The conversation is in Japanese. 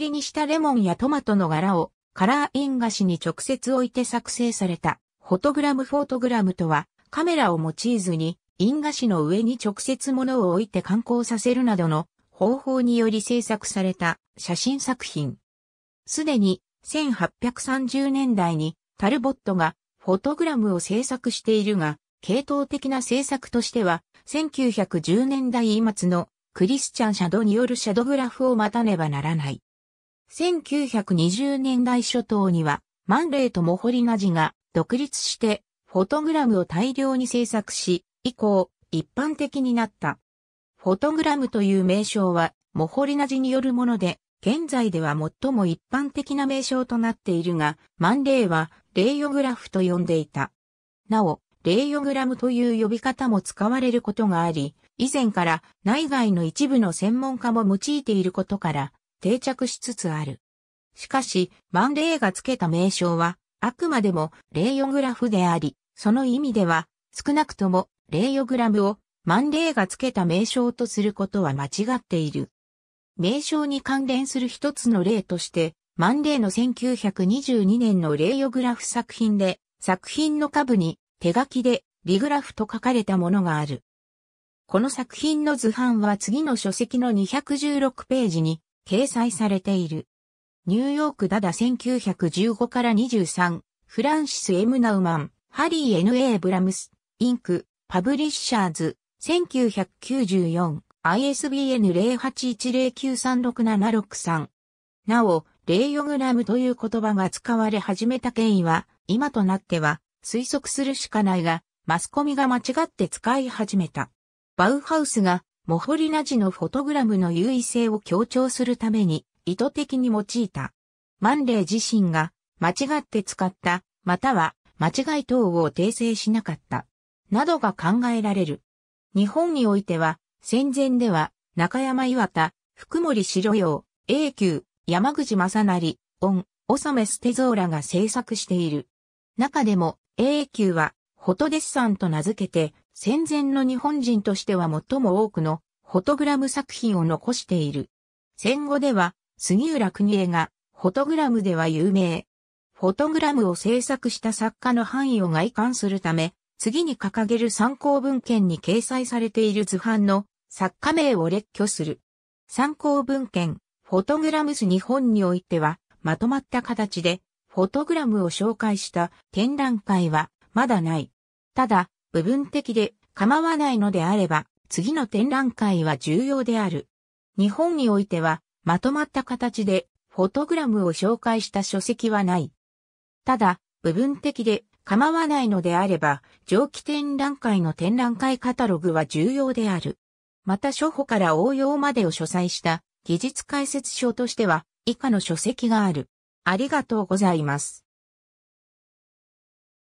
切りにしたレモンやトマトの柄をカラー印菓子に直接置いて作成されたフォトグラムフォートグラムとはカメラを用いずに印菓子の上に直接物を置いて観光させるなどの方法により制作された写真作品。すでに1830年代にタルボットがフォトグラムを制作しているが、系統的な制作としては1910年代末のクリスチャン・シャドによるシャドグラフを待たねばならない。1920年代初頭には、マンレイとモホリナジが独立して、フォトグラムを大量に制作し、以降、一般的になった。フォトグラムという名称は、モホリナジによるもので、現在では最も一般的な名称となっているが、マンレイは、レイヨグラフと呼んでいた。なお、レイヨグラムという呼び方も使われることがあり、以前から内外の一部の専門家も用いていることから、定着しつつある。しかし、マンレーが付けた名称は、あくまでもレイオグラフであり、その意味では、少なくともレイオグラムをマンレーが付けた名称とすることは間違っている。名称に関連する一つの例として、マンレーの1922年のレイオグラフ作品で、作品の下部に手書きでリグラフと書かれたものがある。この作品の図版は次の書籍の216ページに掲載されている。ニューヨークダダ1915から23、フランシス・エムナウマン、ハリー・ N.A. ブラムス、インク、パブリッシャーズ、1994、ISBN 0810936763。なお、レイオグラムという言葉が使われ始めた経緯は、今となっては推測するしかないが、マスコミが間違って使い始めた。バウハウスがモホリナジのフォトグラムの優位性を強調するために意図的に用いた。マンレー自身が間違って使った、または間違い等を訂正しなかった、などが考えられる。日本においては、戦前では中山岩田、福森白洋、永久、山口正成、恩、さめステゾーラが制作している。中でも、永久は、フォトデッサンと名付けて、戦前の日本人としては最も多くのフォトグラム作品を残している。戦後では杉浦国江がフォトグラムでは有名。フォトグラムを制作した作家の範囲を外観するため、次に掲げる参考文献に掲載されている図版の作家名を列挙する。参考文献、フォトグラムス日本においては、まとまった形で、フォトグラムを紹介した展覧会はまだない。ただ、部分的で構わないのであれば、次の展覧会は重要である。日本においては、まとまった形で、フォトグラムを紹介した書籍はない。ただ、部分的で構わないのであれば、上記展覧会の展覧会カタログは重要である。また、初歩から応用までを書斎した技術解説書としては、以下の書籍がある。ありがとうございます。